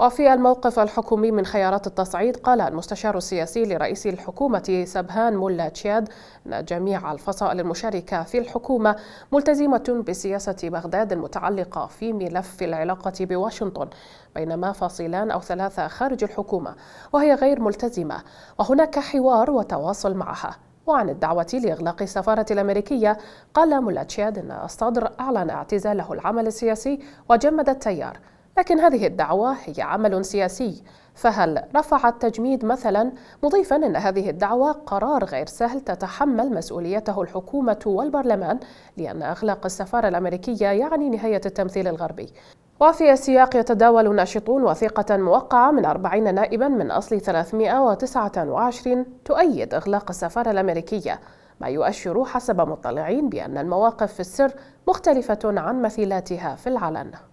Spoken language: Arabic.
وفي الموقف الحكومي من خيارات التصعيد قال المستشار السياسي لرئيس الحكومة سبهان مولا تشياد أن جميع الفصائل المشاركة في الحكومة ملتزمة بسياسة بغداد المتعلقة في ملف العلاقة بواشنطن بينما فصيلان أو ثلاثة خارج الحكومة وهي غير ملتزمة وهناك حوار وتواصل معها وعن الدعوة لإغلاق السفارة الأمريكية قال مولا تشياد أن الصدر أعلن اعتزاله العمل السياسي وجمد التيار لكن هذه الدعوة هي عمل سياسي فهل رفع التجميد مثلا مضيفا أن هذه الدعوة قرار غير سهل تتحمل مسؤوليته الحكومة والبرلمان لأن إغلاق السفارة الأمريكية يعني نهاية التمثيل الغربي وفي السياق يتداول ناشطون وثيقة موقعة من 40 نائبا من أصل 329 تؤيد إغلاق السفارة الأمريكية ما يؤشر حسب مطلعين بأن المواقف في السر مختلفة عن مثيلاتها في العلن